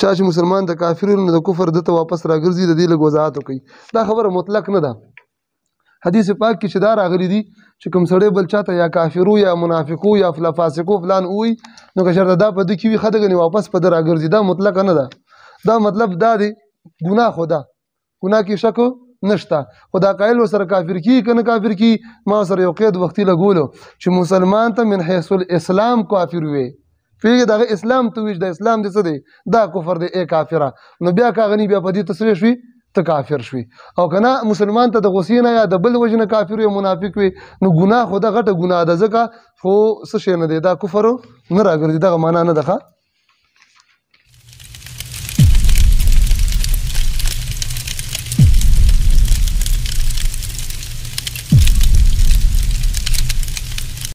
چا چې مسلمان د کافرونو نه د کفر دته واپس راګرځي د دې لږ وضاحت وکړي دا خبره مطلق نه ده حدیث پاک کې چې دا راغلي دي چې کوم سړی بل چاته یا کافرو یا منافقو یا فلا فاسقو فلان وي نو که شرط دا په دې کې وي خدګنی واپس په در راګرځي دا مطلق نه ده دا مطلب دا دی ګناه خدا ګناه کې شک نشته خدا قائل سره کافر کی کنه کافر کی ما سره یو قید وختي لګولو چې مسلمان ته من حیث الاسلام کافر وي پیږه د اسلام ته ویج د اسلام دې څه دی دا کفر دی اے کافره نو بیا کاغنی بیا په دې تصویر شوی ته کافر شوي او کنا مسلمان ته د غسی نه یا د بل وجنه کافر او منافق وي نو ګناه خو د غټه ګناه ده ځکه خو څه شي نه دی دا کفر نه راګرځي دغه معنا نه ده